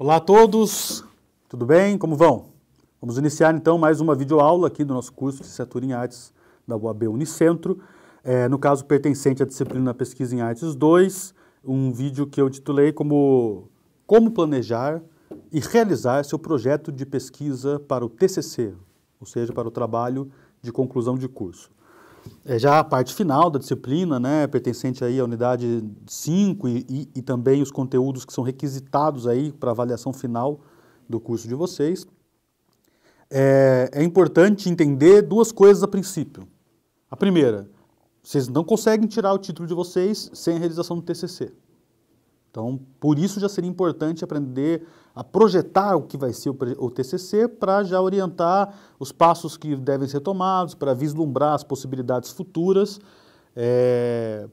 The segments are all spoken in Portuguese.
Olá a todos, tudo bem? Como vão? Vamos iniciar então mais uma videoaula aqui do nosso curso de licenciatura em artes da UAB Unicentro, é, no caso pertencente à disciplina Pesquisa em Artes 2, um vídeo que eu titulei como Como Planejar e Realizar seu Projeto de Pesquisa para o TCC, ou seja, para o Trabalho de Conclusão de Curso. É já a parte final da disciplina, né, pertencente aí à unidade 5 e, e, e também os conteúdos que são requisitados aí para avaliação final do curso de vocês. É, é importante entender duas coisas a princípio. A primeira, vocês não conseguem tirar o título de vocês sem a realização do TCC. Então, por isso já seria importante aprender a projetar o que vai ser o TCC para já orientar os passos que devem ser tomados, para vislumbrar as possibilidades futuras, é,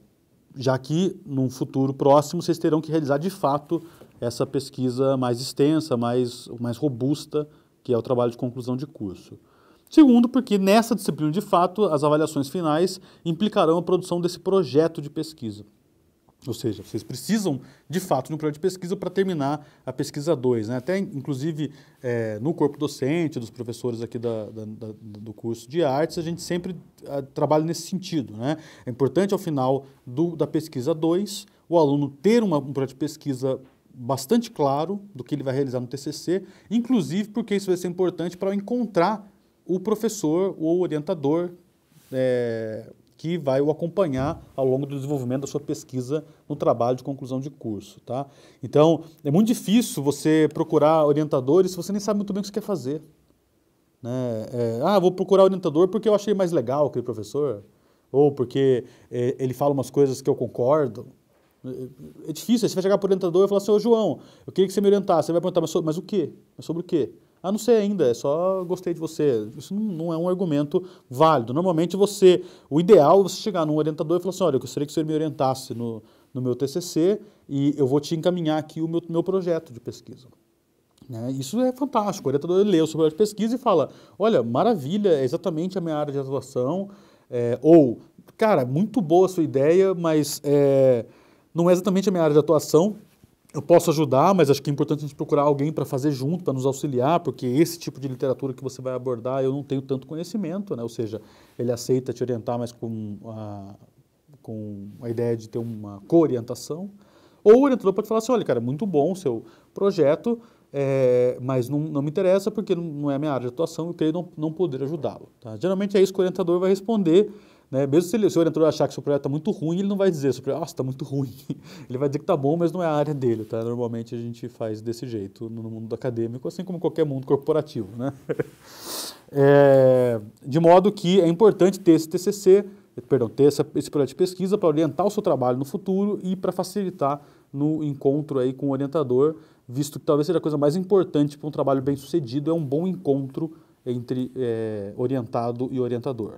já que num futuro próximo vocês terão que realizar de fato essa pesquisa mais extensa, mais, mais robusta, que é o trabalho de conclusão de curso. Segundo, porque nessa disciplina de fato as avaliações finais implicarão a produção desse projeto de pesquisa. Ou seja, vocês precisam, de fato, de um projeto de pesquisa para terminar a pesquisa 2. Né? Até, inclusive, é, no corpo docente, dos professores aqui da, da, da, do curso de artes, a gente sempre a, é, trabalha nesse sentido. Né? É importante, ao final do, da pesquisa 2, o aluno ter uma, um projeto de pesquisa bastante claro do que ele vai realizar no TCC, inclusive porque isso vai ser importante para encontrar o professor ou orientador é, que vai o acompanhar ao longo do desenvolvimento da sua pesquisa no trabalho de conclusão de curso, tá? Então, é muito difícil você procurar orientadores se você nem sabe muito bem o que você quer fazer. Né? É, ah, vou procurar orientador porque eu achei mais legal aquele professor, ou porque é, ele fala umas coisas que eu concordo. É, é difícil, você vai chegar para o orientador e falar assim, ô João, eu queria que você me orientasse. Você vai perguntar, mas, sobre, mas o quê? Mas sobre o quê? Ah, não sei ainda, é só gostei de você. Isso não é um argumento válido. Normalmente você, o ideal é você chegar num orientador e falar assim, olha, eu gostaria que você me orientasse no, no meu TCC e eu vou te encaminhar aqui o meu, meu projeto de pesquisa. Né? Isso é fantástico. O orientador lê o seu projeto de pesquisa e fala, olha, maravilha, é exatamente a minha área de atuação. É, ou, cara, muito boa a sua ideia, mas... É, não é exatamente a minha área de atuação, eu posso ajudar, mas acho que é importante a gente procurar alguém para fazer junto, para nos auxiliar, porque esse tipo de literatura que você vai abordar eu não tenho tanto conhecimento, né? Ou seja, ele aceita te orientar, mas com a, com a ideia de ter uma orientação. Ou o orientador pode falar assim, olha, cara, muito bom o seu projeto, é, mas não, não, me interessa porque não, não, é a minha área de atuação, eu creio não, não poder ajudá-lo. Tá? Geralmente é isso que o orientador vai responder né? Mesmo se ele, o orientador achar que seu projeto está muito ruim, ele não vai dizer, seu projeto está muito ruim. ele vai dizer que está bom, mas não é a área dele. Tá? Normalmente a gente faz desse jeito no mundo acadêmico, assim como qualquer mundo corporativo. Né? é, de modo que é importante ter esse TCC, perdão, ter essa, esse projeto de pesquisa para orientar o seu trabalho no futuro e para facilitar no encontro aí com o orientador, visto que talvez seja a coisa mais importante para um trabalho bem sucedido, é um bom encontro entre é, orientado e orientador.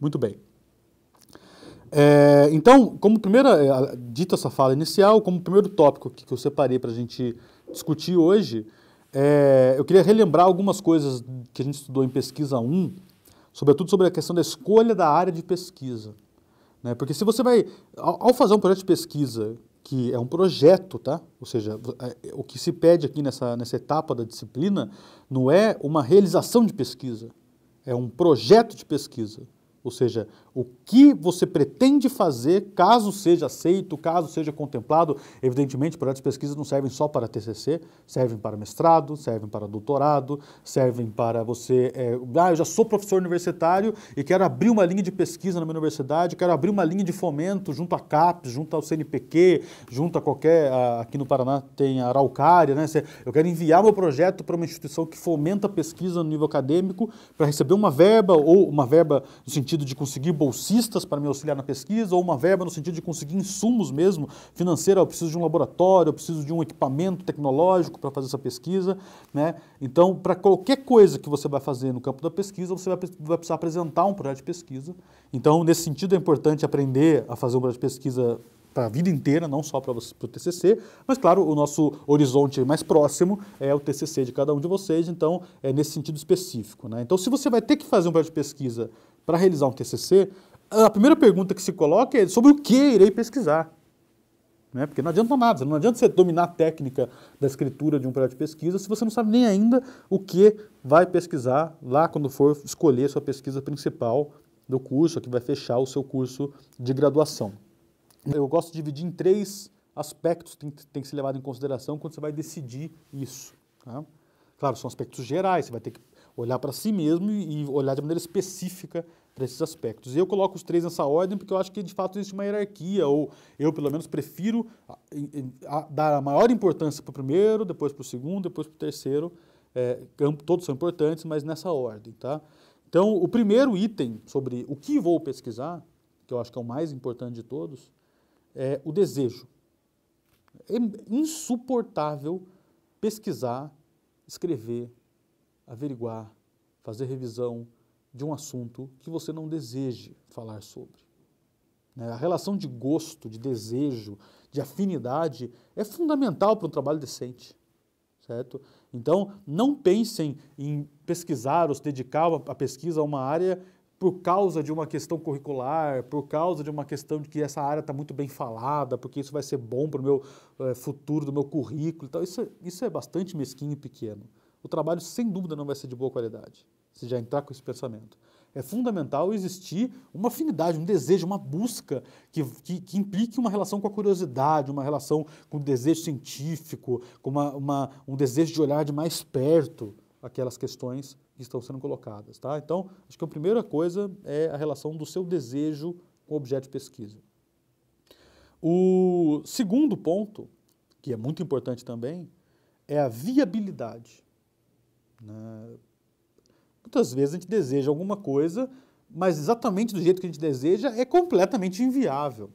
Muito bem. É, então, como primeira, é, dita essa fala inicial, como primeiro tópico que, eu separei para a gente discutir hoje, é, eu queria relembrar algumas coisas que a gente estudou em pesquisa 1, sobretudo sobre a questão da escolha da área de pesquisa. Né? Porque se você vai, ao, ao fazer um projeto de pesquisa, que é um projeto, tá? Ou seja, é, o que se pede aqui nessa, nessa etapa da disciplina não é uma realização de pesquisa, é um projeto de pesquisa. Ou seja, o que você pretende fazer caso seja aceito, caso seja contemplado. Evidentemente, projetos de pesquisa não servem só para TCC, servem para mestrado, servem para doutorado, servem para você. É, ah, eu já sou professor universitário e quero abrir uma linha de pesquisa na minha universidade, quero abrir uma linha de fomento junto à CAPES, junto ao CNPq, junto a qualquer. A, aqui no Paraná tem a Araucária, né? Eu quero enviar meu projeto para uma instituição que fomenta pesquisa no nível acadêmico para receber uma verba ou uma verba no sentido de conseguir bolsistas para me auxiliar na pesquisa, ou uma verba no sentido de conseguir insumos mesmo financeiro, ah, eu preciso de um laboratório, eu preciso de um equipamento tecnológico para fazer essa pesquisa, né? Então, para qualquer coisa que você vai fazer no campo da pesquisa, você vai, vai precisar apresentar um projeto de pesquisa. Então, nesse sentido, é importante aprender a fazer um projeto de pesquisa para a vida inteira, não só para o TCC, mas claro, o nosso horizonte mais próximo é o TCC de cada um de vocês, então é nesse sentido específico. Né? Então, se você vai ter que fazer um projeto de pesquisa para realizar um TCC, a primeira pergunta que se coloca é sobre o que irei pesquisar. Né? Porque não adianta nada, não adianta você dominar a técnica da escritura de um projeto de pesquisa se você não sabe nem ainda o que vai pesquisar lá quando for escolher sua pesquisa principal do curso, que vai fechar o seu curso de graduação. Eu gosto de dividir em três aspectos que tem que ser levado em consideração quando você vai decidir isso. Tá? Claro, são aspectos gerais, você vai ter que olhar para si mesmo e olhar de maneira específica para esses aspectos. Eu coloco os três nessa ordem porque eu acho que de fato existe uma hierarquia, ou eu pelo menos prefiro dar a maior importância para o primeiro, depois para o segundo, depois para o terceiro. É, todos são importantes, mas nessa ordem, tá? Então, o primeiro item sobre o que vou pesquisar, que eu acho que é o mais importante de todos, é o desejo. É insuportável pesquisar, escrever, averiguar, fazer revisão de um assunto que você não deseje falar sobre. Né? A relação de gosto, de desejo, de afinidade é fundamental para um trabalho decente. Certo? Então, não pensem em pesquisar ou se dedicar a pesquisa a uma área por causa de uma questão curricular, por causa de uma questão de que essa área está muito bem falada, porque isso vai ser bom para o meu é, futuro, do meu currículo então Isso, é, isso é bastante mesquinho e pequeno o trabalho sem dúvida não vai ser de boa qualidade, se já entrar com esse pensamento. É fundamental existir uma afinidade, um desejo, uma busca que, que, que, implique uma relação com a curiosidade, uma relação com o desejo científico, com uma, uma, um desejo de olhar de mais perto aquelas questões que estão sendo colocadas. Tá? Então, acho que a primeira coisa é a relação do seu desejo com o objeto de pesquisa. O segundo ponto, que é muito importante também, é a viabilidade. Né? Muitas vezes a gente deseja alguma coisa, mas exatamente do jeito que a gente deseja é completamente inviável.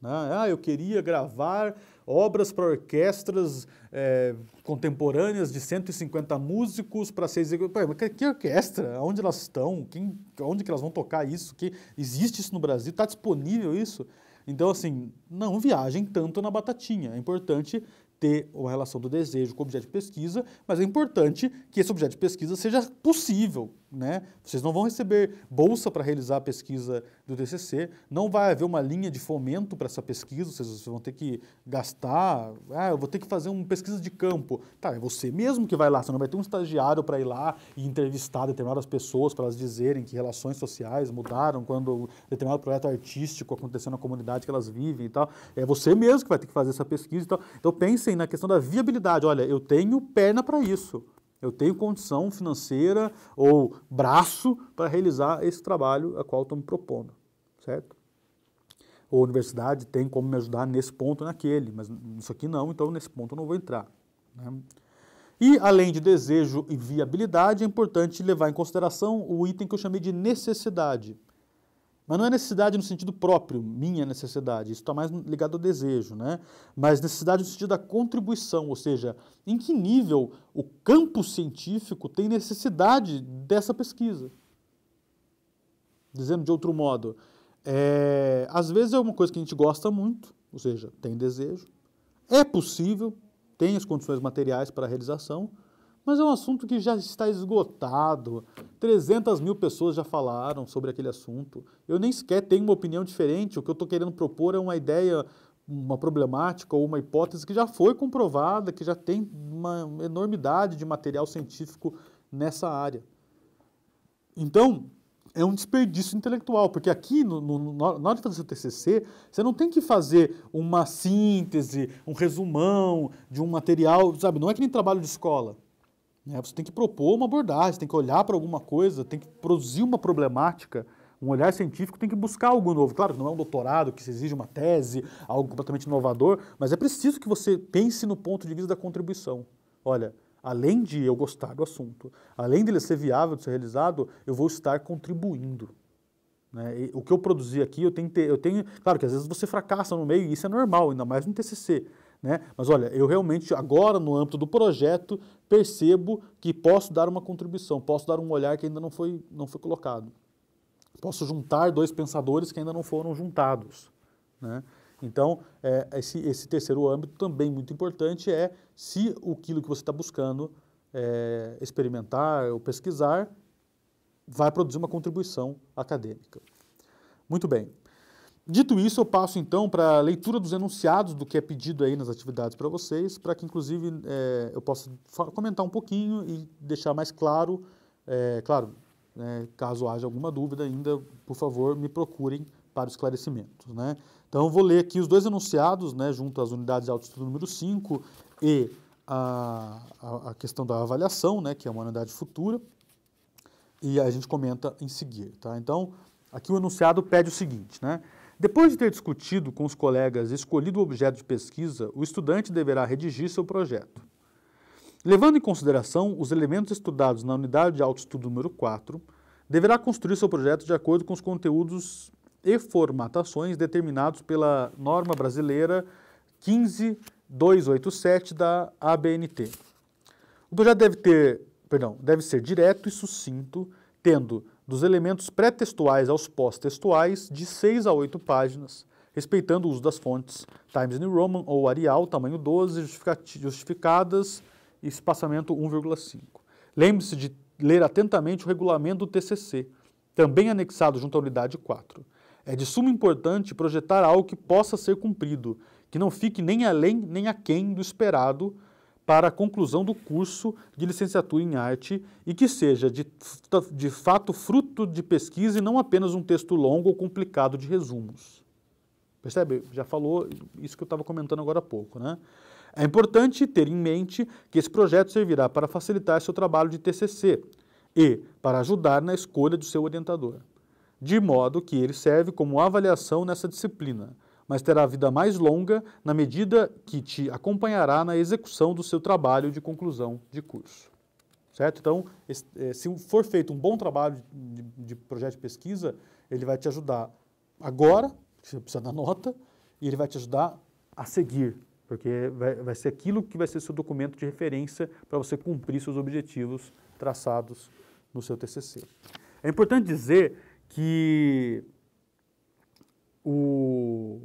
Né? Ah, eu queria gravar obras para orquestras é, contemporâneas de 150 músicos para ser executada. Que, que orquestra? Onde elas estão? Quem, onde que elas vão tocar isso? Que, existe isso no Brasil? Está disponível isso? Então, assim, não viajem tanto na batatinha. É importante ter uma relação do desejo com o objeto de pesquisa, mas é importante que esse objeto de pesquisa seja possível né? Vocês não vão receber bolsa para realizar a pesquisa do TCC, não vai haver uma linha de fomento para essa pesquisa, vocês vão ter que gastar, ah, eu vou ter que fazer uma pesquisa de campo. Tá, é você mesmo que vai lá, você não vai ter um estagiário para ir lá e entrevistar determinadas pessoas para elas dizerem que relações sociais mudaram quando determinado projeto artístico aconteceu na comunidade que elas vivem e tal. É você mesmo que vai ter que fazer essa pesquisa e tal. Então pensem na questão da viabilidade. Olha, eu tenho perna para isso. Eu tenho condição financeira ou braço para realizar esse trabalho a qual estou me propondo, certo? Ou a universidade tem como me ajudar nesse ponto naquele, mas isso aqui não, então nesse ponto eu não vou entrar. Né? E, além de desejo e viabilidade, é importante levar em consideração o item que eu chamei de necessidade. Mas não é necessidade no sentido próprio, minha necessidade, isso está mais ligado ao desejo, né? Mas necessidade no sentido da contribuição, ou seja, em que nível o campo científico tem necessidade dessa pesquisa. Dizendo de outro modo, é, às vezes é uma coisa que a gente gosta muito, ou seja, tem desejo, é possível, tem as condições materiais para a realização, mas é um assunto que já está esgotado. 300 mil pessoas já falaram sobre aquele assunto. Eu nem sequer tenho uma opinião diferente. O que eu estou querendo propor é uma ideia, uma problemática ou uma hipótese que já foi comprovada, que já tem uma enormidade de material científico nessa área. Então, é um desperdício intelectual, porque aqui, no, no, na hora de fazer seu TCC, você não tem que fazer uma síntese, um resumão de um material, sabe? Não é que nem trabalho de escola. Né? Você tem que propor uma abordagem, tem que olhar para alguma coisa, tem que produzir uma problemática. Um olhar científico tem que buscar algo novo. Claro que não é um doutorado que se exige uma tese, algo completamente inovador, mas é preciso que você pense no ponto de vista da contribuição. Olha, além de eu gostar do assunto, além dele ser viável de ser realizado, eu vou estar contribuindo. Né? o que eu produzi aqui, eu tenho, ter, eu tenho. Claro que às vezes você fracassa no meio, e isso é normal, ainda mais no TCC. Né? Mas olha, eu realmente agora no âmbito do projeto percebo que posso dar uma contribuição, posso dar um olhar que ainda não foi, não foi colocado. Posso juntar dois pensadores que ainda não foram juntados. Né? Então, é, esse, esse, terceiro âmbito também muito importante é se aquilo que você está buscando é, experimentar ou pesquisar vai produzir uma contribuição acadêmica. Muito bem. Dito isso, eu passo então para a leitura dos enunciados do que é pedido aí nas atividades para vocês, para que inclusive é, eu possa comentar um pouquinho e deixar mais claro, é, claro, né, caso haja alguma dúvida ainda, por favor, me procurem para esclarecimentos. Né? Então, eu vou ler aqui os dois enunciados, né, junto às unidades de autoestudo número 5 e a, a, a, questão da avaliação, né, que é uma unidade futura, e a gente comenta em seguir. Tá? Então, aqui o enunciado pede o seguinte, né? Depois de ter discutido com os colegas e escolhido o objeto de pesquisa, o estudante deverá redigir seu projeto. Levando em consideração os elementos estudados na unidade de autoestudo número 4, deverá construir seu projeto de acordo com os conteúdos e formatações determinados pela norma brasileira 15287 da ABNT. O projeto deve ter, perdão, deve ser direto e sucinto, tendo dos elementos pré-textuais aos pós-textuais, de 6 a 8 páginas, respeitando o uso das fontes Times New Roman ou Arial, tamanho 12, justificadas e espaçamento 1,5. Lembre-se de ler atentamente o regulamento do TCC, também anexado junto à unidade 4. É de suma importância projetar algo que possa ser cumprido, que não fique nem além nem aquém do esperado para a conclusão do curso de licenciatura em arte e que seja de, de fato fruto de pesquisa e não apenas um texto longo ou complicado de resumos. Percebe? Já falou isso que eu estava comentando agora há pouco, né? É importante ter em mente que esse projeto servirá para facilitar seu trabalho de TCC e para ajudar na escolha do seu orientador, de modo que ele serve como avaliação nessa disciplina mas terá vida mais longa na medida que te acompanhará na execução do seu trabalho de conclusão de curso. Certo? Então, eh, se for feito um bom trabalho de projeto de pesquisa, ele vai te ajudar agora, você precisa da nota, e ele vai te ajudar a seguir, porque vai, vai ser aquilo que vai ser seu documento de referência para você cumprir seus objetivos traçados no seu TCC. É importante dizer que o...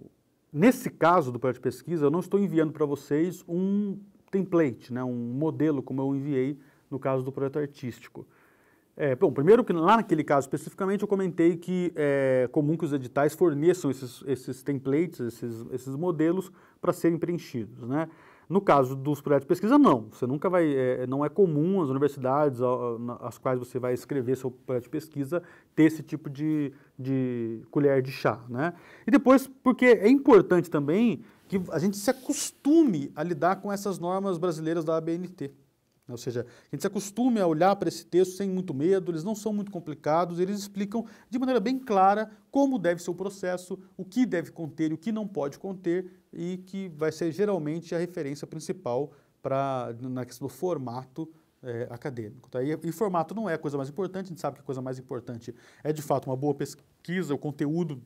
Nesse caso do projeto de pesquisa, eu não estou enviando para vocês um template, né, um modelo como eu enviei no caso do projeto artístico. É, bom, primeiro que lá naquele caso especificamente eu comentei que é comum que os editais forneçam esses, esses templates, esses, esses modelos para serem preenchidos. Né? No caso dos projetos de pesquisa, não. Você nunca vai, é, é não é comum as universidades às quais você vai escrever seu projeto de pesquisa ter esse tipo de, de colher de chá, né? E depois, porque é importante também que a gente se acostume a lidar com essas normas brasileiras da ABNT. Ou seja, a gente se acostume a olhar para esse texto sem muito medo, eles não são muito complicados, eles explicam de maneira bem clara como deve ser o processo, o que deve conter e o que não pode conter, e que vai ser geralmente a referência principal para na questão do formato é, acadêmico. Tá? E, e, formato não é a coisa mais importante, a gente sabe que a coisa mais importante é de fato uma boa pesquisa, o conteúdo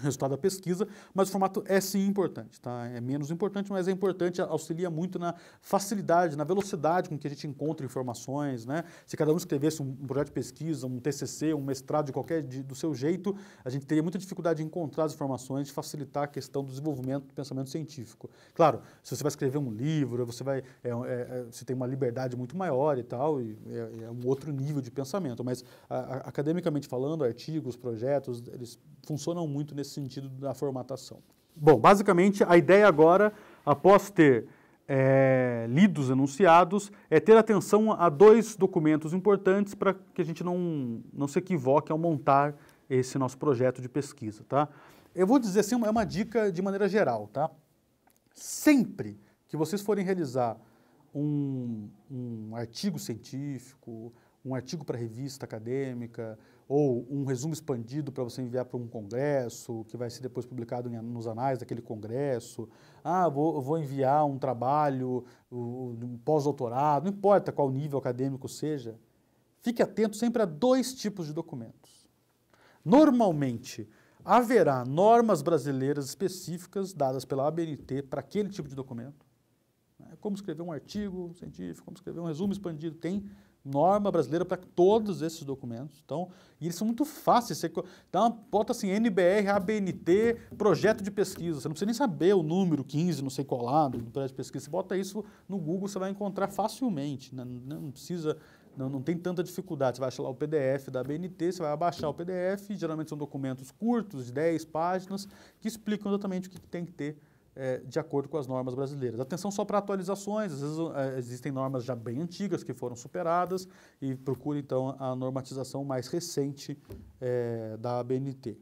resultado da pesquisa, mas o formato é sim importante, tá? É menos importante, mas é importante, auxilia muito na facilidade, na velocidade com que a gente encontra informações, né? Se cada um escrevesse um projeto de pesquisa, um TCC, um mestrado de qualquer de, do seu jeito, a gente teria muita dificuldade de encontrar as informações, de facilitar a questão do desenvolvimento do pensamento científico. Claro, se você vai escrever um livro, você vai é, é, é, você tem uma liberdade muito maior e tal, e é, é um outro nível de pensamento, mas a, a, academicamente falando, artigos, projetos, eles funcionam muito nesse sentido da formatação. Bom, basicamente a ideia agora, após ter é, lidos enunciados, é ter atenção a dois documentos importantes para que a gente não, não se equivoque ao montar esse nosso projeto de pesquisa, tá? Eu vou dizer assim, é uma dica de maneira geral, tá? Sempre que vocês forem realizar um, um artigo científico, um artigo para revista acadêmica, ou um resumo expandido para você enviar para um congresso, que vai ser depois publicado nos anais daquele congresso. Ah, vou, vou enviar um trabalho, um pós-doutorado, não importa qual nível acadêmico seja. Fique atento sempre a dois tipos de documentos. Normalmente, haverá normas brasileiras específicas dadas pela ABNT para aquele tipo de documento. Né? Como escrever um artigo científico, como escrever um resumo expandido, tem norma brasileira para todos esses documentos. Então, e eles são muito fáceis. Você dá uma bota assim, NBR, ABNT, projeto de pesquisa. Você não precisa nem saber o número 15, não sei qual lado, do projeto de pesquisa. Você bota isso no Google, você vai encontrar facilmente. Né? Não precisa não, não tem tanta dificuldade. Você vai achar lá o PDF da ABNT, você vai abaixar o PDF, geralmente são documentos curtos, de 10 páginas, que explicam exatamente o que tem que ter é, de acordo com as normas brasileiras. Atenção só para atualizações, às vezes é, existem normas já bem antigas que foram superadas e procure então a normatização mais recente é, da ABNT.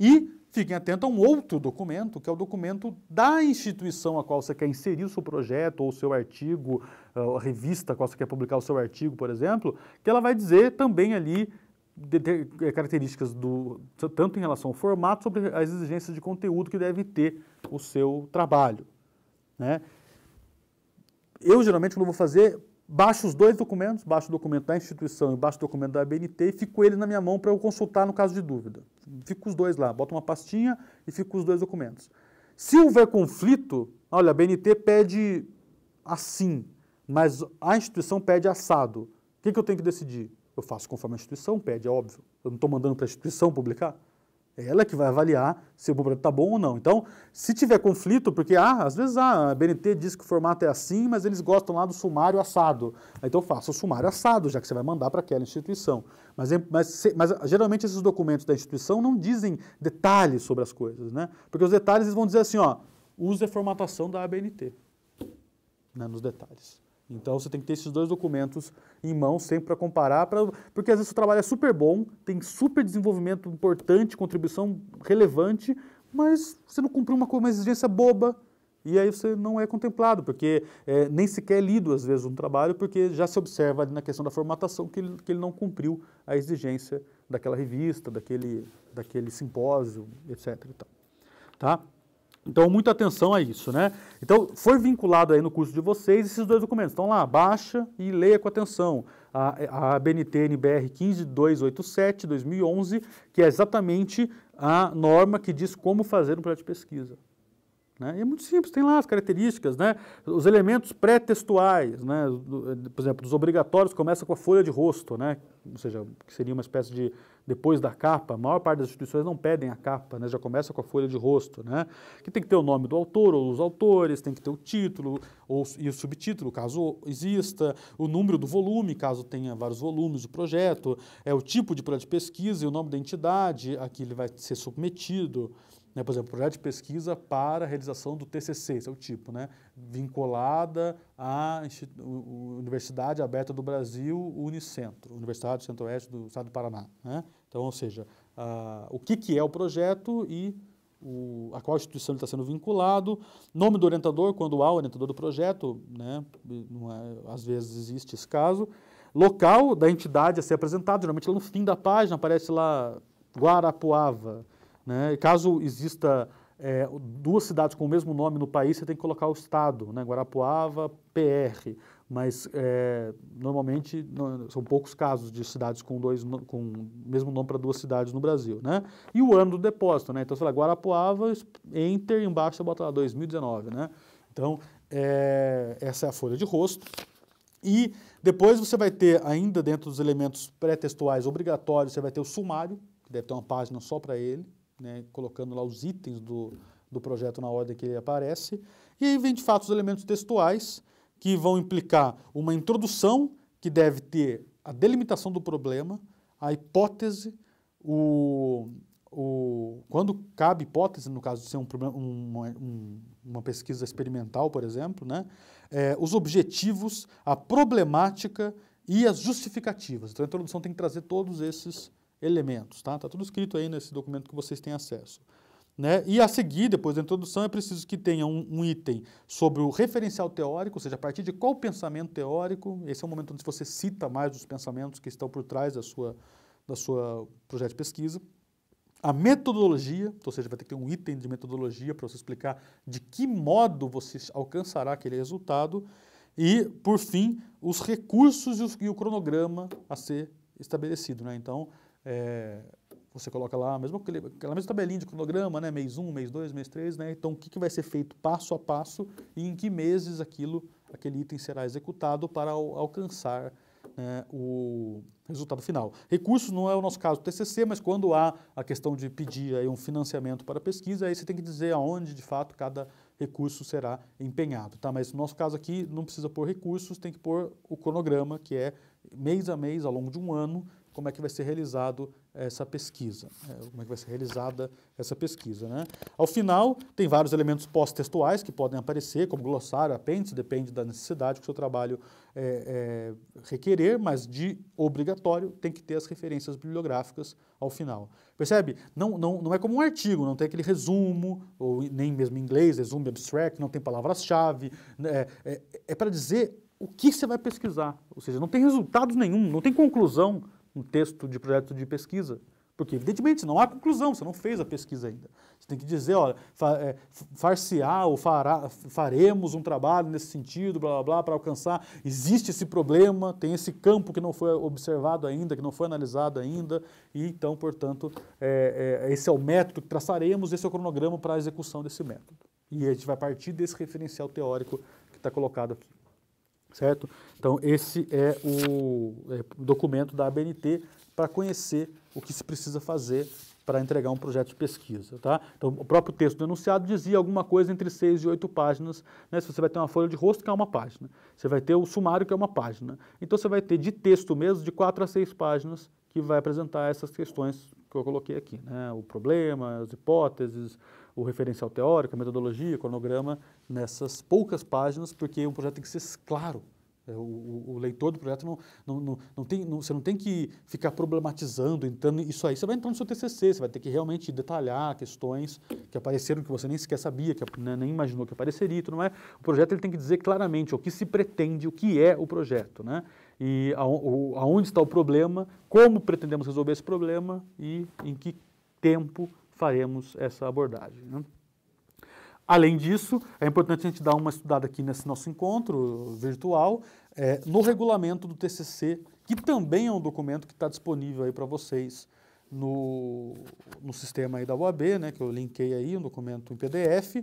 E fiquem atentos a um outro documento, que é o documento da instituição a qual você quer inserir o seu projeto ou o seu artigo, é, a revista a qual você quer publicar o seu artigo, por exemplo, que ela vai dizer também ali de, de, eh, características do tanto em relação ao formato sobre as exigências de conteúdo que deve ter o seu trabalho, né? Eu geralmente quando vou fazer baixo os dois documentos, baixo o documento da instituição e baixo o documento da ABNT e fico ele na minha mão para eu consultar no caso de dúvida. Fico os dois lá, boto uma pastinha e fico os dois documentos. Se houver conflito, olha, a ABNT pede assim, mas a instituição pede assado. O que, que eu tenho que decidir? Eu faço conforme a instituição pede, é óbvio. Eu não estou mandando para a instituição publicar. É ela que vai avaliar se o projeto está bom ou não. Então, se tiver conflito, porque ah, às vezes ah, a BNT diz que o formato é assim, mas eles gostam lá do sumário assado. Então, faça o sumário assado, já que você vai mandar para aquela instituição. Mas, é, mas, mas, ah, geralmente esses documentos da instituição não dizem detalhes sobre as coisas, né? Porque os detalhes eles vão dizer assim, ó, use a formatação da ABNT né, nos detalhes. Então você tem que ter esses dois documentos em mão sempre para comparar, pra, porque às vezes o trabalho é super bom, tem super desenvolvimento importante, contribuição relevante, mas você não cumpriu uma, uma exigência boba e aí você não é contemplado, porque é, nem sequer é lido às vezes um trabalho, porque já se observa ali na questão da formatação que ele, que ele não cumpriu a exigência daquela revista, daquele, daquele simpósio, etc. Então, tá? Então, muita atenção a isso, né? Então, foi vinculado aí no curso de vocês esses dois documentos. Então, lá, baixa e leia com atenção. A, a BNT NBR 15287, 2011, que é exatamente a norma que diz como fazer um projeto de pesquisa. Né? E é muito simples, tem lá as características, né? os elementos pré-textuais, né? Eh, por exemplo, dos obrigatórios começa com a folha de rosto, né? ou seja, que seria uma espécie de depois da capa, a maior parte das instituições não pedem a capa, né? já começa com a folha de rosto, né? que tem que ter o nome do autor ou dos autores, tem que ter o título ou, e o subtítulo, caso exista, o número do volume, caso tenha vários volumes do projeto, é o tipo de projeto de pesquisa e o nome da entidade a que ele vai ser submetido, né? Por exemplo, projeto de pesquisa para a realização do TCC, esse é o tipo, né? vinculada à Universidade Aberta do Brasil, Unicentro, Universidade do Centro-Oeste do Estado do Paraná. Né? Então, ou seja, uh, o que, que é o projeto e o, a qual instituição instituição está sendo vinculado, nome do orientador, quando há o orientador do projeto, né, é, às vezes existe esse caso, local da entidade a ser apresentado, geralmente lá no fim da página aparece lá Guarapuava, né? Caso exista é, duas cidades com o mesmo nome no país, você tem que colocar o estado, né? Guarapuava, PR. Mas é, normalmente não, são poucos casos de cidades com dois com o mesmo nome para duas cidades no Brasil, né? E o ano do depósito, né? Então, sei lá, Guarapuava, Enter, embaixo você bota lá 2019, né? Então, é, essa é a folha de rosto. E depois você vai ter, ainda dentro dos elementos pré-textuais obrigatórios, você vai ter o sumário, que deve ter uma página só para ele, né, colocando lá os itens do, do projeto na ordem que ele aparece. E aí vem, de fato, os elementos textuais, que vão implicar uma introdução, que deve ter a delimitação do problema, a hipótese, o, o, quando cabe hipótese, no caso de ser um, um, um, uma pesquisa experimental, por exemplo, né? É, os objetivos, a problemática e as justificativas. Então, a introdução tem que trazer todos esses elementos, tá? Tá tudo escrito aí nesse documento que vocês têm acesso. Né? E a seguir, depois da introdução, é preciso que tenha um, um, item sobre o referencial teórico, ou seja, a partir de qual pensamento teórico, esse é o momento onde você cita mais os pensamentos que estão por trás da sua, da sua projeto de pesquisa. A metodologia, ou seja, vai ter que ter um item de metodologia para você explicar de que modo você alcançará aquele resultado. E, por fim, os recursos e, e o cronograma a ser estabelecido. Né? Então, é, você coloca lá a mesma, aquela mesma tabelinha de cronograma, né? mês 1, um, mês 2, mês 3, né? então o que, que vai ser feito passo a passo e em que meses aquilo, aquele item será executado para al alcançar né, o resultado final. Recursos não é o nosso caso do TCC, mas quando há a questão de pedir aí um financiamento para pesquisa, aí você tem que dizer aonde de fato cada recurso será empenhado. Tá? Mas no nosso caso aqui não precisa pôr recursos, tem que pôr o cronograma, que é mês a mês, ao longo de um ano, como é que vai ser realizado essa pesquisa, né? como é que vai ser realizada essa pesquisa. Né? Ao final, tem vários elementos pós-textuais que podem aparecer, como glossário, apêndice, depende da necessidade que o seu trabalho é, é, requerer, mas de obrigatório tem que ter as referências bibliográficas ao final. Percebe? Não, não, não é como um artigo, não tem aquele resumo, ou nem mesmo em inglês, resumo abstract, não tem palavras-chave. Né? é, é, é para dizer o que você vai pesquisar, ou seja, não tem resultados nenhum, não tem conclusão, um texto de projeto de pesquisa. Porque, evidentemente, não há conclusão, você não fez a pesquisa ainda. Você tem que dizer, olha, fa, é, far-se-á ou fará, faremos um trabalho nesse sentido, blá, blá, blá, para alcançar. Existe esse problema, tem esse campo que não foi observado ainda, que não foi analisado ainda, e então, portanto, é, é, esse é o método que traçaremos, esse é o cronograma para a execução desse método. E a gente vai partir desse referencial teórico que está colocado aqui certo? Então, esse é o é, documento da ABNT para conhecer o que se precisa fazer para entregar um projeto de pesquisa, tá? Então, o próprio texto do enunciado dizia alguma coisa entre seis e oito páginas, né? Se você vai ter uma folha de rosto, que é uma página. Você vai ter o sumário, que é uma página. Então, você vai ter de texto mesmo, de quatro a seis páginas, que vai apresentar essas questões que eu coloquei aqui, né? o problema, as hipóteses, o referencial teórico, a metodologia, o cronograma, nessas poucas páginas, porque um projeto tem que ser claro. É, o, o leitor do projeto não, não, não, não tem, não, você não tem que ficar problematizando, entrando isso aí. Você vai entrar no seu TCC, você vai ter que realmente detalhar questões que apareceram que você nem sequer sabia, que né, nem imaginou que apareceria, tudo é O projeto ele tem que dizer claramente o que se pretende, o que é o projeto, né? e aonde está o problema, como pretendemos resolver esse problema e em que tempo faremos essa abordagem. Né? Além disso, é importante a gente dar uma estudada aqui nesse nosso encontro virtual é, no regulamento do TCC, que também é um documento que está disponível aí para vocês no, no sistema aí da UAB, né, que eu linkei aí, um documento em PDF.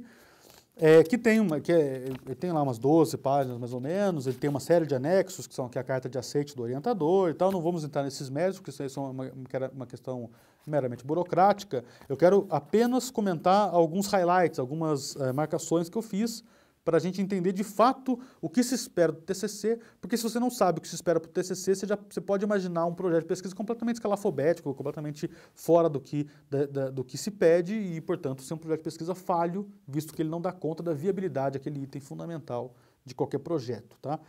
É, que tem uma, que é, ele tem lá umas 12 páginas mais ou menos, ele tem uma série de anexos, que são aqui a carta de aceite do orientador e tal, não vamos entrar nesses méritos, porque isso aí é uma, uma questão meramente burocrática. Eu quero apenas comentar alguns highlights, algumas é, marcações que eu fiz para a gente entender de fato o que se espera do TCC, porque se você não sabe o que se espera para o TCC, você, já, você pode imaginar um projeto de pesquisa completamente escalafobético, completamente fora do que, da, da, do que se pede e, portanto, ser um projeto de pesquisa falho, visto que ele não dá conta da viabilidade, aquele item fundamental de qualquer projeto, tá?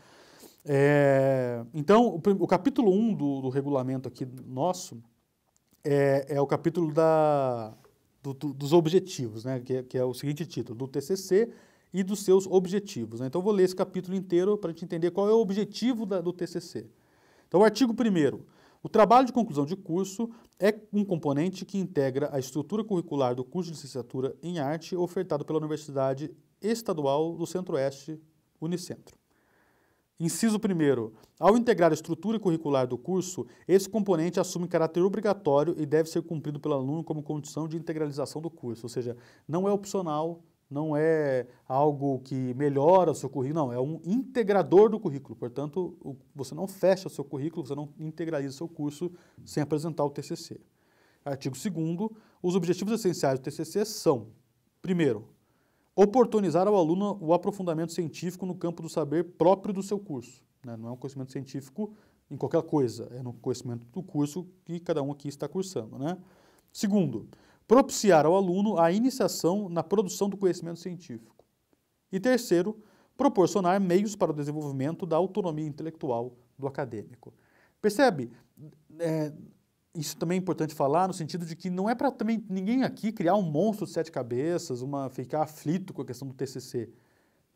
É, então, o, o, capítulo 1 um do, do regulamento aqui nosso é, é o capítulo da, do, do, dos objetivos, né, que é, que, é o seguinte título, do TCC e dos seus objetivos. Né? Então, vou ler esse capítulo inteiro para a gente entender qual é o objetivo da, do TCC. Então, o artigo 1 o trabalho de conclusão de curso é um componente que integra a estrutura curricular do curso de licenciatura em arte ofertado pela Universidade Estadual do Centro-Oeste, Unicentro. Inciso 1. Ao integrar a estrutura curricular do curso, esse componente assume caráter obrigatório e deve ser cumprido pelo aluno como condição de integralização do curso, ou seja, não é opcional não é algo que melhora o seu currículo, não, é um integrador do currículo. Portanto, o, você não fecha o seu currículo, você não integraliza o seu curso sem apresentar o TCC. Artigo 2 os objetivos essenciais do TCC são, primeiro, oportunizar ao aluno o aprofundamento científico no campo do saber próprio do seu curso. Né? Não é um conhecimento científico em qualquer coisa, é no conhecimento do curso que cada um aqui está cursando. Né? Segundo, propiciar ao aluno a iniciação na produção do conhecimento científico. E terceiro, proporcionar meios para o desenvolvimento da autonomia intelectual do acadêmico. Percebe? É, isso também é importante falar no sentido de que não é para também ninguém aqui criar um monstro de sete cabeças, uma ficar aflito com a questão do TCC.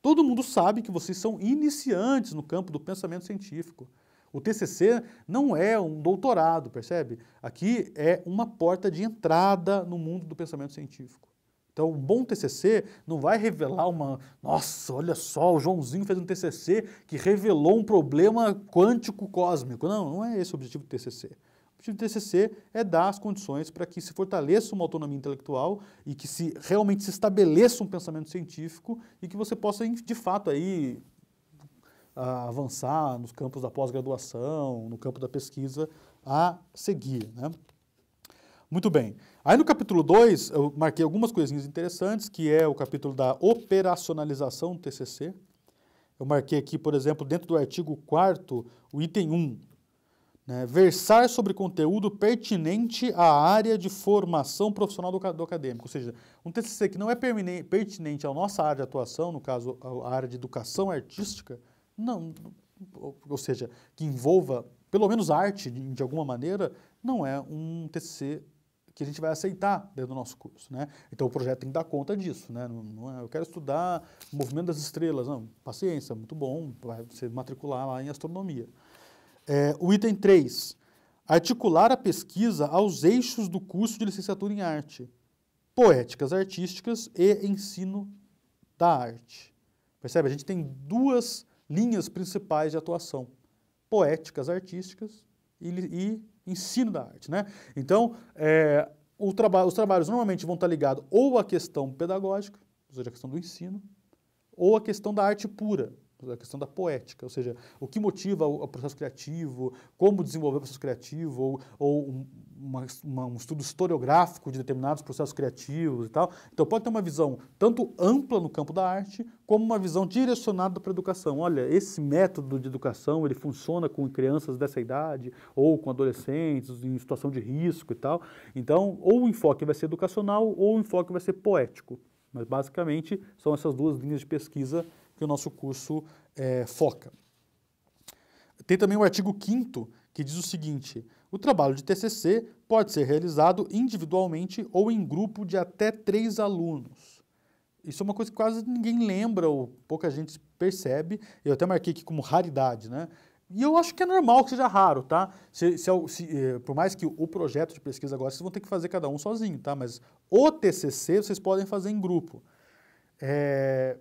Todo mundo sabe que vocês são iniciantes no campo do pensamento científico. O TCC não é um doutorado, percebe? Aqui é uma porta de entrada no mundo do pensamento científico. Então, um bom TCC não vai revelar uma. Nossa, olha só, o Joãozinho fez um TCC que revelou um problema quântico cósmico. Não, não é esse o objetivo do TCC. O objetivo do TCC é dar as condições para que se fortaleça uma autonomia intelectual e que se realmente se estabeleça um pensamento científico e que você possa, de fato, aí a avançar nos campos da pós-graduação, no campo da pesquisa a seguir. Né? Muito bem. Aí no capítulo 2, eu marquei algumas coisinhas interessantes, que é o capítulo da operacionalização do TCC. Eu marquei aqui, por exemplo, dentro do artigo 4 o item 1, um, né, versar sobre conteúdo pertinente à área de formação profissional do, do, acadêmico. Ou seja, um TCC que não é pertinente à nossa área de atuação, no caso, a área de educação artística, não, ou seja, que envolva pelo menos arte de, de alguma maneira, não é um TCC que a gente vai aceitar dentro do nosso curso, né? Então o projeto tem que dar conta disso, né? Não, não é, eu quero estudar o movimento das estrelas, não, paciência, muito bom, vai se matricular lá em astronomia. É, o item 3, articular a pesquisa aos eixos do curso de licenciatura em arte, poéticas artísticas e ensino da arte. Percebe? A gente tem duas linhas principais de atuação: poéticas, artísticas e, e ensino da arte. Né? Então, é, traba os trabalhos normalmente vão estar ligados ou à questão pedagógica, ou seja, à questão do ensino, ou à questão da arte pura, a questão da poética, ou seja, o que motiva o, processo criativo, como desenvolver o processo criativo, ou, ou um, uma, uma, um estudo historiográfico de determinados processos criativos e tal. Então pode ter uma visão tanto ampla no campo da arte, como uma visão direcionada para a educação. Olha, esse método de educação, ele funciona com crianças dessa idade, ou com adolescentes em situação de risco e tal. Então, ou o enfoque vai ser educacional, ou o enfoque vai ser poético. Mas basicamente são essas duas linhas de pesquisa que o nosso curso é, foca. Tem também o artigo 5 que diz o seguinte: o trabalho de TCC pode ser realizado individualmente ou em grupo de até três alunos. Isso é uma coisa que quase ninguém lembra ou pouca gente percebe. Eu até marquei aqui como raridade, né? E eu acho que é normal que seja raro, tá? Se, se, é se, eh, por mais que o projeto de pesquisa agora, vocês vão ter que fazer cada um sozinho, tá? Mas o TCC vocês podem fazer em grupo. É,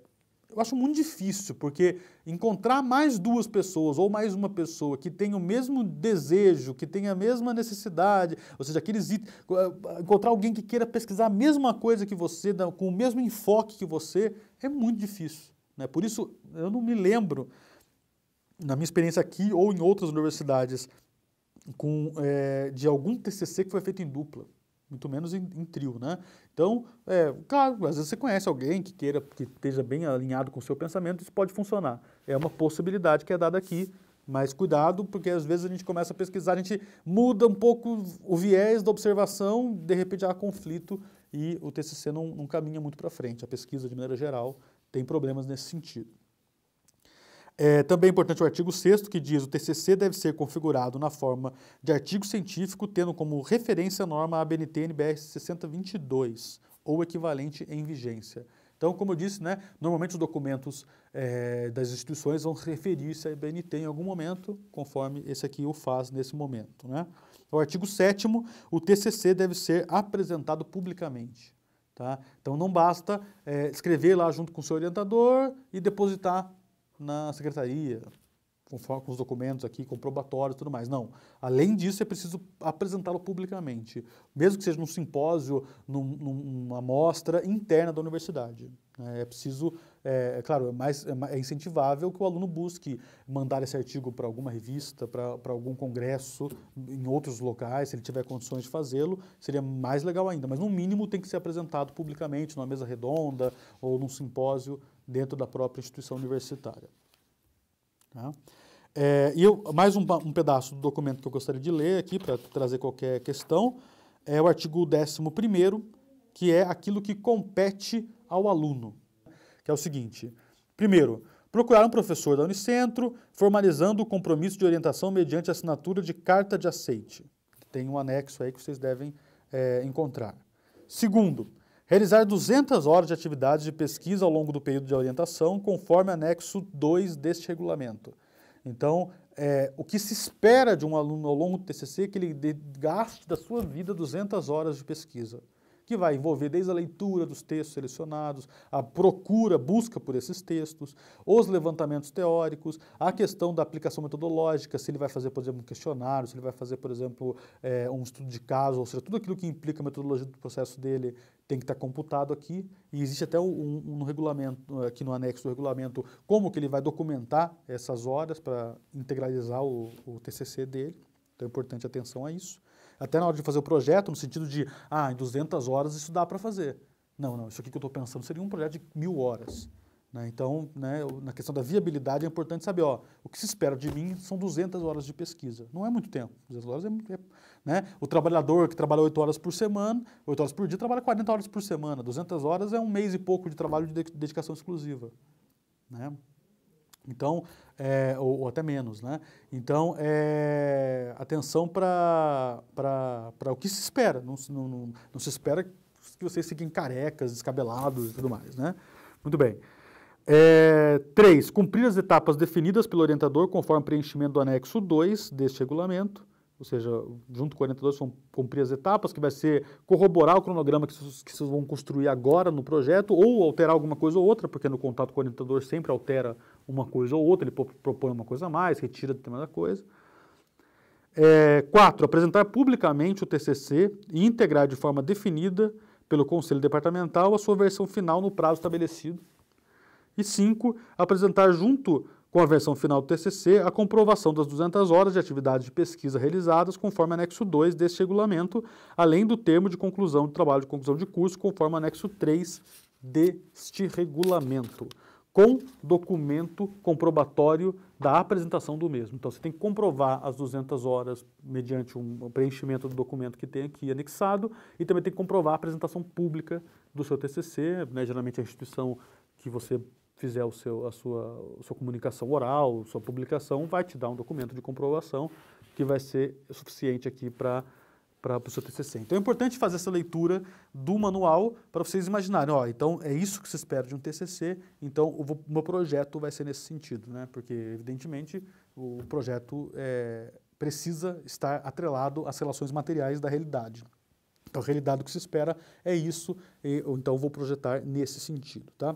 eu acho muito difícil, porque encontrar mais duas pessoas ou mais uma pessoa que tem o mesmo desejo, que tem a mesma necessidade, ou seja, aqueles eh, encontrar alguém que queira pesquisar a mesma coisa que você, com o mesmo enfoque que você, é muito difícil. Né? Por isso, eu não me lembro, na minha experiência aqui ou em outras universidades, com, é, de algum TCC que foi feito em dupla muito menos em, em trio, né? Então, é, claro, às vezes você conhece alguém que queira, que esteja bem alinhado com o seu pensamento, isso pode funcionar. É uma possibilidade que é dada aqui, mas cuidado, porque às vezes a gente começa a pesquisar, a gente muda um pouco o viés da observação, de repente há conflito e o TCC não, não caminha muito para frente. A pesquisa, de maneira geral, tem problemas nesse sentido. É, também é importante o artigo 6 que diz o TCC deve ser configurado na forma de artigo científico, tendo como referência a norma ABNT NBR 6022 ou equivalente em vigência. Então, como eu disse, né, normalmente os documentos é, das instituições vão referir-se à ABNT em algum momento, conforme esse aqui o faz nesse momento. Né? O artigo 7 o TCC deve ser apresentado publicamente. Tá? Então, não basta é, escrever lá junto com o seu orientador e depositar na secretaria, com os documentos aqui, com probatórios e tudo mais. Não. Além disso, é preciso apresentá-lo publicamente, mesmo que seja num simpósio, num, numa mostra interna da universidade. É, é preciso, é, é claro, é, mais, é, é incentivável que o aluno busque mandar esse artigo para alguma revista, para algum congresso, em outros locais, se ele tiver condições de fazê-lo, seria mais legal ainda. Mas, no mínimo, tem que ser apresentado publicamente, numa mesa redonda ou num simpósio dentro da própria instituição universitária. Tá? É, e eu, mais um, um, pedaço do documento que eu gostaria de ler aqui, para trazer qualquer questão, é o artigo 11, que é aquilo que compete ao aluno, que é o seguinte: primeiro, procurar um professor da Unicentro, formalizando o compromisso de orientação mediante assinatura de carta de aceite. Tem um anexo aí que vocês devem é, encontrar. Segundo, Realizar 200 horas de atividades de pesquisa ao longo do período de orientação, conforme anexo 2 deste regulamento. Então, é, o que se espera de um aluno ao longo do TCC é que ele gaste da sua vida 200 horas de pesquisa, que vai envolver desde a leitura dos textos selecionados, a procura, busca por esses textos, os levantamentos teóricos, a questão da aplicação metodológica, se ele vai fazer, por exemplo, um questionário, se ele vai fazer, por exemplo, é, um estudo de caso, ou seja, tudo aquilo que implica a metodologia do processo dele tem que estar computado aqui e existe até um, um, um, regulamento eh, aqui no anexo do regulamento como que ele vai documentar essas horas para integralizar o, o, TCC dele. Então é importante atenção a isso. Até na hora de fazer o projeto, no sentido de, ah, em 200 horas isso dá para fazer. Não, não, isso aqui que eu estou pensando seria um projeto de mil horas. Né? Então, né, na questão da viabilidade, é importante saber, ó, o que se espera de mim são 200 horas de pesquisa. Não é muito tempo, 200 horas é muito tempo. É, né? O trabalhador que trabalha 8 horas por semana, 8 horas por dia, trabalha 40 horas por semana. 200 horas é um mês e pouco de trabalho de dedicação exclusiva. Né? Então, é, ou, ou, até menos, né? Então, é, atenção para o que se espera. Não, não, não, não se espera que vocês fiquem carecas, descabelados e tudo mais, né? Muito bem. É, 3. Cumprir as etapas definidas pelo orientador conforme preenchimento do anexo 2 deste regulamento, ou seja, junto com o orientador são cumprir as etapas, que vai ser corroborar o cronograma que vocês, que vocês vão construir agora no projeto, ou alterar alguma coisa ou outra, porque no contato com o orientador sempre altera uma coisa ou outra, ele propõe uma coisa a mais, retira determinada coisa. 4. É, apresentar publicamente o TCC e integrar de forma definida pelo Conselho Departamental a sua versão final no prazo estabelecido e 5. Apresentar junto com a versão final do TCC a comprovação das 200 horas de atividade de pesquisa realizadas conforme anexo 2 deste regulamento, além do termo de conclusão de trabalho de conclusão de curso conforme anexo 3 deste regulamento, com documento comprobatório da apresentação do mesmo. Então, você tem que comprovar as 200 horas mediante um preenchimento do documento que tem aqui anexado e também tem que comprovar a apresentação pública do seu TCC, né, geralmente a instituição que você fizer o seu, a sua, a sua comunicação oral, sua publicação, vai te dar um documento de comprovação que vai ser suficiente aqui para para o seu TCC. Então é importante fazer essa leitura do manual para vocês imaginarem, ó, então é isso que se espera de um TCC, então o meu projeto vai ser nesse sentido, né? Porque evidentemente o projeto é, precisa estar atrelado às relações materiais da realidade. Então a realidade que se espera é isso, e, ou então vou projetar nesse sentido, tá?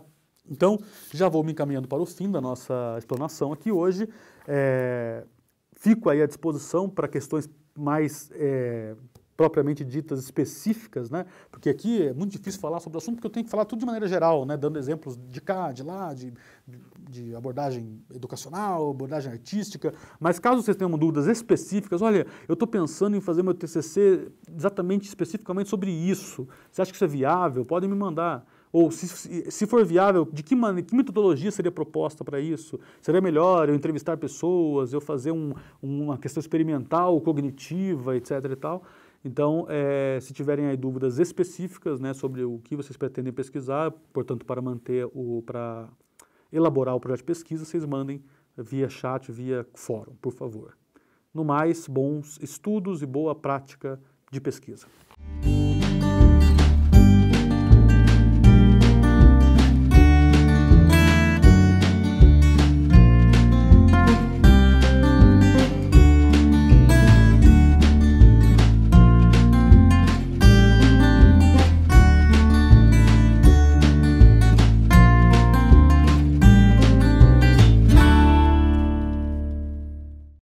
Então, já vou me encaminhando para o fim da nossa explanação aqui hoje. É, fico aí à disposição para questões mais é, propriamente ditas específicas, né? Porque aqui é muito difícil falar sobre o assunto, porque eu tenho que falar tudo de maneira geral, né? Dando exemplos de cá, de lá, de, de abordagem educacional, abordagem artística. Mas caso vocês tenham dúvidas específicas, olha, eu estou pensando em fazer meu TCC exatamente, especificamente sobre isso. Você acha que isso é viável? Podem me mandar. Ou se, se for viável, de que, man... que metodologia seria proposta para isso? Seria melhor eu entrevistar pessoas, eu fazer um, uma questão experimental, cognitiva, etc. e tal? Então, é, se tiverem aí dúvidas específicas né, sobre o que vocês pretendem pesquisar, portanto, para manter o, para elaborar o projeto de pesquisa, vocês mandem via chat, via fórum, por favor. No mais, bons estudos e boa prática de pesquisa.